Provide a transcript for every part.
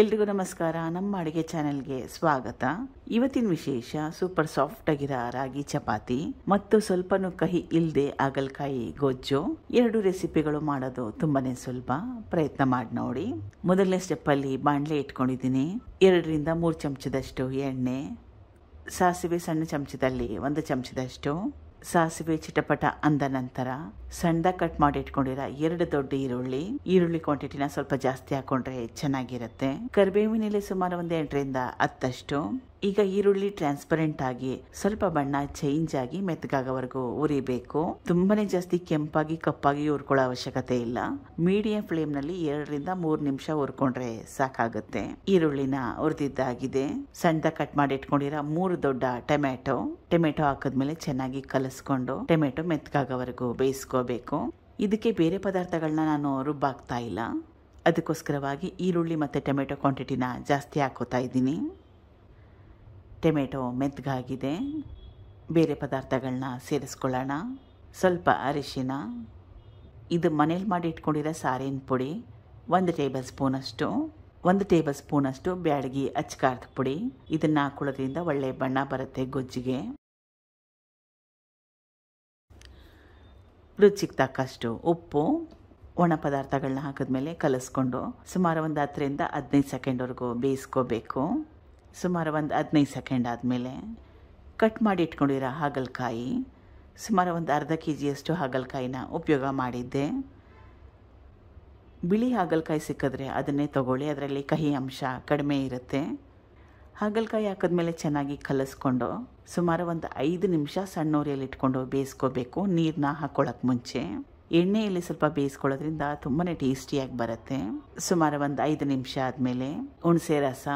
ಎಲ್ರಿಗೂ ನಮಸ್ಕಾರ ನಮ್ಮ ಅಡುಗೆ ಚಾನೆಲ್ಗೆ ಸ್ವಾಗತ ಇವತ್ತಿನ ವಿಶೇಷ ಸೂಪರ್ ಸಾಫ್ಟ್ ಆಗಿರೋ ರಾಗಿ ಚಪಾತಿ ಮತ್ತು ಸ್ವಲ್ಪನೂ ಕಹಿ ಇಲ್ಲದೆ ಆಗಲ್ಕಾಯಿ ಗೊಜ್ಜು ಎರಡು ರೆಸಿಪಿಗಳು ಮಾಡೋದು ತುಂಬಾನೇ ಸುಲಭ ಪ್ರಯತ್ನ ಮಾಡಿ ನೋಡಿ ಮೊದಲನೇ ಸ್ಟೆಪ್ಪಲ್ಲಿ ಬಾಣಲೆ ಇಟ್ಕೊಂಡಿದ್ದೀನಿ ಎರಡರಿಂದ ಮೂರು ಚಮಚದಷ್ಟು ಎಣ್ಣೆ ಸಾಸಿವೆ ಸಣ್ಣ ಚಮಚದಲ್ಲಿ ಒಂದು ಚಮಚದಷ್ಟು ಸಾಸಿವೆ ಚಿಟಪಟ ಅಂದ ನಂತರ ಸಣ್ಣದಾಗಿ ಕಟ್ ಮಾಡಿ ಇಟ್ಕೊಂಡಿರ ಎರಡು ದೊಡ್ಡ ಈರುಳ್ಳಿ ಈರುಳ್ಳಿ ಕ್ವಾಂಟಿಟಿನ ಸ್ವಲ್ಪ ಜಾಸ್ತಿ ಹಾಕೊಂಡ್ರೆ ಚೆನ್ನಾಗಿರುತ್ತೆ ಕರಿಬೇವಿನಲ್ಲಿ ಸುಮಾರು ಒಂದು ಎಂಟರಿಂದ ಹತ್ತಷ್ಟು ಈಗ ಈರುಳ್ಳಿ ಟ್ರಾನ್ಸ್ಪರೆಂಟ್ ಆಗಿ ಸ್ವಲ್ಪ ಬಣ್ಣ ಚೇಂಜ್ ಆಗಿ ಮೆತ್ಗಾಗೋವರೆಗೂ ಉರಿಬೇಕು ತುಂಬಾನೇ ಜಾಸ್ತಿ ಕೆಂಪಾಗಿ ಕಪ್ಪಾಗಿ ಉರ್ಕೊಳ್ಳೋ ಅವಶ್ಯಕತೆ ಇಲ್ಲ ಮೀಡಿಯಂ ಫ್ಲೇಮ್ ನಲ್ಲಿ ಎರಡರಿಂದ ಮೂರ್ ನಿಮಿಷ ಉರ್ಕೊಂಡ್ರೆ ಸಾಕಾಗುತ್ತೆ ಈರುಳ್ಳಿನ ಹುರಿದಿದ್ದಾಗಿದೆ ಸಣ್ಣ ಕಟ್ ಮಾಡಿ ಇಟ್ಕೊಂಡಿರೋ ಮೂರು ದೊಡ್ಡ ಟೊಮೆಟೊ ಟೊಮೆಟೊ ಹಾಕದ್ಮೇಲೆ ಚೆನ್ನಾಗಿ ಕಲಸ್ಕೊಂಡು ಟೊಮೆಟೊ ಮೆತ್ತಗಾಗೋವರೆಗೂ ಬೇಯಿಸ್ಕೊಂಡು ರುಬ್ಕೋಬೇಕು ಇದಕ್ಕೆ ಬೇರೆ ಪದಾರ್ಥಗಳನ್ನ ನಾನು ರುಬ್ಬಾಕ್ತಾ ಇಲ್ಲ ಅದಕ್ಕೋಸ್ಕರವಾಗಿ ಈರುಳ್ಳಿ ಮತ್ತು ಟೊಮೆಟೊ ಕ್ವಾಂಟಿಟಿನ ಜಾಸ್ತಿ ಹಾಕೋತಾ ಇದ್ದೀನಿ ಟೊಮೆಟೊ ಮೆತ್ತಗಾಗಿದೆ ಬೇರೆ ಪದಾರ್ಥಗಳನ್ನ ಸೇರಿಸ್ಕೊಳ್ಳೋಣ ಸ್ವಲ್ಪ ಅರಿಶಿನ ಇದು ಮನೇಲಿ ಮಾಡಿ ಇಟ್ಕೊಂಡಿರೋ ಸಾರಿನ ಪುಡಿ ಒಂದು ಟೇಬಲ್ ಸ್ಪೂನಷ್ಟು ಒಂದು ಟೇಬಲ್ ಸ್ಪೂನಷ್ಟು ಬ್ಯಾಡಗಿ ಅಚ್ಚಕಾರದ ಪುಡಿ ಇದನ್ನು ಹಾಕೊಳ್ಳೋದ್ರಿಂದ ಒಳ್ಳೆಯ ಬಣ್ಣ ಬರುತ್ತೆ ಗೊಜ್ಜಿಗೆ ರುಚಿಗೆ ತಕ್ಕಷ್ಟು ಉಪ್ಪು ಒಣ ಪದಾರ್ಥಗಳನ್ನ ಹಾಕಿದ್ಮೇಲೆ ಕಲಸ್ಕೊಂಡು ಸುಮಾರು ಒಂದು ಹತ್ತರಿಂದ ಹದಿನೈದು ಸೆಕೆಂಡ್ವರೆಗೂ ಬೇಯಿಸ್ಕೋಬೇಕು ಸುಮಾರು ಒಂದು ಹದಿನೈದು ಸೆಕೆಂಡ್ ಆದಮೇಲೆ ಕಟ್ ಮಾಡಿ ಇಟ್ಕೊಂಡಿರೋ ಹಾಗಲಕಾಯಿ ಸುಮಾರು ಒಂದು ಅರ್ಧ ಕೆ ಜಿಯಷ್ಟು ಹಾಗಲಕಾಯಿನ ಉಪಯೋಗ ಮಾಡಿದ್ದೆ ಬಿಳಿ ಹಾಗಲಕಾಯಿ ಸಿಕ್ಕಿದ್ರೆ ಅದನ್ನೇ ತಗೊಳ್ಳಿ ಅದರಲ್ಲಿ ಕಹಿ ಅಂಶ ಕಡಿಮೆ ಇರುತ್ತೆ ಹಾಗಲ್ಕಾಯಿ ಹಾಕಿದ್ಮೇಲೆ ಚೆನ್ನಾಗಿ ಕಲಸ್ಕೊಂಡು ಸುಮಾರು ಒಂದು ಐದು ನಿಮಿಷ ಸಣ್ಣೋರಿಯಲ್ಲಿ ಇಟ್ಕೊಂಡು ಬೇಯಿಸ್ಕೋಬೇಕು ನೀರನ್ನ ಹಾಕೊಳ್ಳೋಕೆ ಮುಂಚೆ ಎಣ್ಣೆಯಲ್ಲಿ ಸ್ವಲ್ಪ ಬೇಯಿಸ್ಕೊಳ್ಳೋದ್ರಿಂದ ತುಂಬಾ ಟೇಸ್ಟಿಯಾಗಿ ಬರುತ್ತೆ ಸುಮಾರು ಒಂದು ಐದು ನಿಮಿಷ ಆದಮೇಲೆ ಹುಣಸೆ ರಸ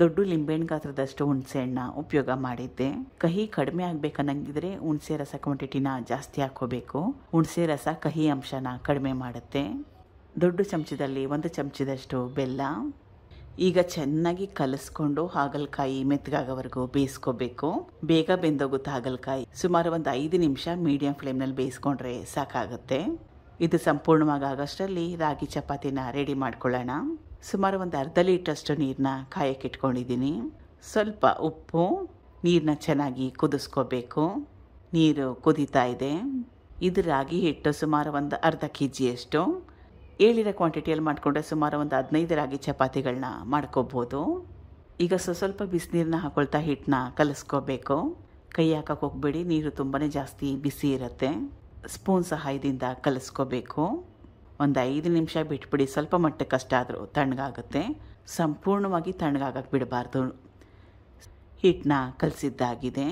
ದೊಡ್ಡ ಲಿಂಬೆಹಣ್ಣು ಗಾತ್ರದಷ್ಟು ಹುಣಸೆ ಹಣ್ಣ ಉಪಯೋಗ ಮಾಡಿದ್ದೆ ಕಹಿ ಕಡಿಮೆ ಆಗ್ಬೇಕನ್ನಂಗಿದ್ರೆ ಹುಣಸೆ ರಸ ಕ್ವಾಂಟಿಟಿನ ಜಾಸ್ತಿ ಹಾಕೋಬೇಕು ಹುಣಸೆ ರಸ ಕಹಿ ಅಂಶನ ಕಡಿಮೆ ಮಾಡುತ್ತೆ ದೊಡ್ಡ ಚಮಚದಲ್ಲಿ ಒಂದು ಚಮಚದಷ್ಟು ಬೆಲ್ಲ ಈಗ ಚೆನ್ನಾಗಿ ಕಲಸ್ಕೊಂಡು ಹಾಗಲಕಾಯಿ ಮೆತ್ತಗಾಗೋವರೆಗೂ ಬೇಯಿಸ್ಕೋಬೇಕು ಬೇಗ ಬೆಂದೋಗುತ್ತೆ ಹಾಗಲಕಾಯಿ ಸುಮಾರು ಒಂದು ಐದು ನಿಮಿಷ ಮೀಡಿಯಂ ಫ್ಲೇಮ್ನಲ್ಲಿ ಬೇಯಿಸ್ಕೊಂಡ್ರೆ ಸಾಕಾಗುತ್ತೆ ಇದು ಸಂಪೂರ್ಣವಾಗಿ ಆಗೋಷ್ಟರಲ್ಲಿ ರಾಗಿ ಚಪಾತಿನ ರೆಡಿ ಮಾಡ್ಕೊಳ್ಳೋಣ ಸುಮಾರು ಒಂದು ಅರ್ಧ ಲೀಟ್ರಷ್ಟು ನೀರನ್ನ ಕಾಯಕ್ಕೆ ಇಟ್ಕೊಂಡಿದ್ದೀನಿ ಸ್ವಲ್ಪ ಉಪ್ಪು ನೀರನ್ನ ಚೆನ್ನಾಗಿ ಕುದಿಸ್ಕೋಬೇಕು ನೀರು ಕುದೀತಾ ಇದೆ ಇದು ರಾಗಿ ಹಿಟ್ಟು ಸುಮಾರು ಒಂದು ಅರ್ಧ ಕೆ ಜಿಯಷ್ಟು ಹೇಳಿದ ಕ್ವಾಂಟಿಟಿಯಲ್ಲಿ ಮಾಡಿಕೊಂಡ್ರೆ ಸುಮಾರು ಒಂದು ಹದಿನೈದು ರಾಗಿ ಚಪಾತಿಗಳನ್ನ ಮಾಡ್ಕೋಬೋದು ಈಗ ಸ್ವ ಸ್ವಲ್ಪ ಬಿಸಿನೀರನ್ನ ಹಾಕೊಳ್ತಾ ಹಿಟ್ಟನ್ನ ಕಲಿಸ್ಕೋಬೇಕು ಕೈ ಹಾಕಕ್ಕೆ ಹೋಗ್ಬೇಡಿ ನೀರು ತುಂಬಾ ಜಾಸ್ತಿ ಬಿಸಿ ಇರುತ್ತೆ ಸ್ಪೂನ್ ಸಹಾಯದಿಂದ ಕಲಿಸ್ಕೋಬೇಕು ಒಂದು ಐದು ನಿಮಿಷ ಬಿಟ್ಬಿಡಿ ಸ್ವಲ್ಪ ಮಟ್ಟಕ್ಕೆ ಕಷ್ಟ ಆದರೂ ತಣ್ಣಗಾಗುತ್ತೆ ಸಂಪೂರ್ಣವಾಗಿ ತಣ್ಣಗಾಗಕ್ಕೆ ಬಿಡಬಾರ್ದು ಹಿಟ್ಟನ್ನ ಕಲಿಸಿದ್ದಾಗಿದೆ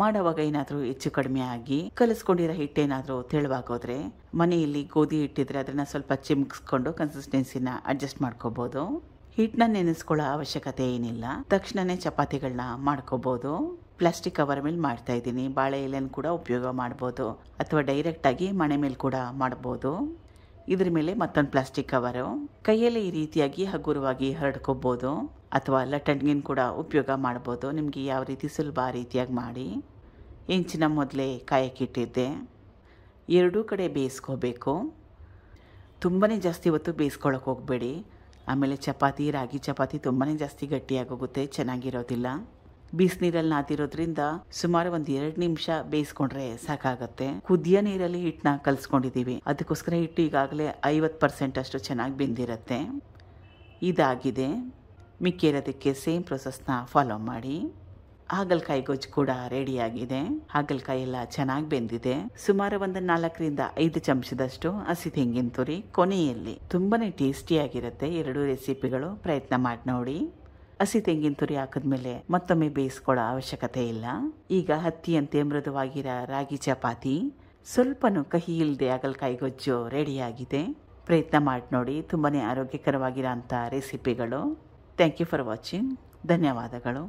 ಮಾಡುವಾಗ ಏನಾದರೂ ಹೆಚ್ಚು ಕಡಿಮೆ ಆಗಿ ಕಲಿಸ್ಕೊಂಡಿರೋ ಹಿಟ್ಟೇನಾದರೂ ತೆಳುವಾಗೋದ್ರೆ ಮನೆಯಲ್ಲಿ ಗೋಧಿ ಇಟ್ಟಿದ್ರೆ ಅದನ್ನು ಸ್ವಲ್ಪ ಚಿಮ್ಗಿಸ್ಕೊಂಡು ಕನ್ಸಿಸ್ಟೆನ್ಸಿನ ಅಡ್ಜಸ್ಟ್ ಮಾಡ್ಕೋಬೋದು ಹಿಟ್ಟನ್ನ ನೆನೆಸ್ಕೊಳ್ಳೋ ಅವಶ್ಯಕತೆ ಏನಿಲ್ಲ ತಕ್ಷಣನೇ ಚಪಾತಿಗಳನ್ನ ಮಾಡ್ಕೋಬೋದು ಪ್ಲಾಸ್ಟಿಕ್ ಕವರ್ ಮೇಲೆ ಮಾಡ್ತಾ ಇದ್ದೀನಿ ಬಾಳೆ ಎಲೆನ ಕೂಡ ಉಪಯೋಗ ಮಾಡ್ಬೋದು ಅಥವಾ ಡೈರೆಕ್ಟಾಗಿ ಮಣೆ ಮೇಲೆ ಕೂಡ ಮಾಡ್ಬೋದು ಇದ್ರ ಮೇಲೆ ಮತ್ತೊಂದು ಪ್ಲಾಸ್ಟಿಕ್ ಕವರು ಕೈಯಲ್ಲಿ ಈ ರೀತಿಯಾಗಿ ಹಗುರವಾಗಿ ಹರಡ್ಕೋಬೋದು ಅಥವಾ ಲಟಣ್ಗಿನ ಕೂಡ ಉಪಯೋಗ ಮಾಡ್ಬೋದು ನಿಮಗೆ ಯಾವ ರೀತಿ ಸುಲಭ ರೀತಿಯಾಗಿ ಮಾಡಿ ಇಂಚಿನ ಮೊದಲೇ ಕಾಯಕ್ಕಿಟ್ಟಿದ್ದೆ ಎರಡೂ ಕಡೆ ಬೇಯಿಸ್ಕೋಬೇಕು ತುಂಬಾ ಜಾಸ್ತಿ ಹೊತ್ತು ಬೇಯಿಸ್ಕೊಳಕ್ಕೆ ಹೋಗಬೇಡಿ ಆಮೇಲೆ ಚಪಾತಿ ರಾಗಿ ಚಪಾತಿ ತುಂಬಾ ಜಾಸ್ತಿ ಗಟ್ಟಿಯಾಗೋಗುತ್ತೆ ಚೆನ್ನಾಗಿರೋದಿಲ್ಲ ಬಿಸಿನೀರಲ್ಲಿ ನಾದಿರೋದ್ರಿಂದ ಸುಮಾರು ಒಂದ್ ಎರಡು ನಿಮಿಷ ಬೇಯಿಸ್ಕೊಂಡ್ರೆ ಸಾಕಾಗತ್ತೆ ಕುದಿಯ ನೀರಲ್ಲಿ ಹಿಟ್ಟನ್ನ ಕಲ್ಸ್ಕೊಂಡಿದೀವಿ ಅದಕ್ಕೋಸ್ಕರ ಹಿಟ್ಟು ಈಗಾಗಲೇ ಐವತ್ತು ಪರ್ಸೆಂಟ್ ಅಷ್ಟು ಚೆನ್ನಾಗಿ ಬೆಂದಿರತ್ತೆ ಇದಾಗಿದೆ ಮಿಕ್ಕಿರೋದಕ್ಕೆ ಸೇಮ್ ಪ್ರೊಸೆಸ್ನ ಫಾಲೋ ಮಾಡಿ ಹಾಗಲ್ಕಾಯಿ ಗೊಜ್ಜು ಕೂಡ ರೆಡಿಯಾಗಿದೆ ಹಾಗಲ್ಕಾಯಿ ಎಲ್ಲ ಚೆನ್ನಾಗಿ ಬೆಂದಿದೆ ಸುಮಾರು ಒಂದು ನಾಲ್ಕರಿಂದ ಐದು ಚಮಚದಷ್ಟು ಹಸಿ ತೆಂಗಿನ ತುರಿ ಕೊನೆಯಲ್ಲಿ ತುಂಬಾನೇ ಟೇಸ್ಟಿಯಾಗಿರುತ್ತೆ ಎರಡು ರೆಸಿಪಿಗಳು ಪ್ರಯತ್ನ ಮಾಡಿ ನೋಡಿ ಹಸಿ ತೆಂಗಿನ ತುರಿ ಹಾಕಿದ್ಮೇಲೆ ಮತ್ತೊಮ್ಮೆ ಬೇಯಿಸ್ಕೊಳ್ಳೋ ಅವಶ್ಯಕತೆ ಇಲ್ಲ ಈಗ ಹತ್ತಿಯಂತೆ ಮೃದುವಾಗಿರೋ ರಾಗಿ ಚಪಾತಿ ಸ್ವಲ್ಪನೂ ಕಹಿ ಇಲ್ಲದೆ ಹಾಗಲಕಾಯಿ ಗೊಜ್ಜು ರೆಡಿಯಾಗಿದೆ ಪ್ರಯತ್ನ ಮಾಡಿ ನೋಡಿ ತುಂಬಾ ಆರೋಗ್ಯಕರವಾಗಿರೋ ಅಂಥ ರೆಸಿಪಿಗಳು ಥ್ಯಾಂಕ್ ಯು ಫಾರ್ ವಾಚಿಂಗ್ ಧನ್ಯವಾದಗಳು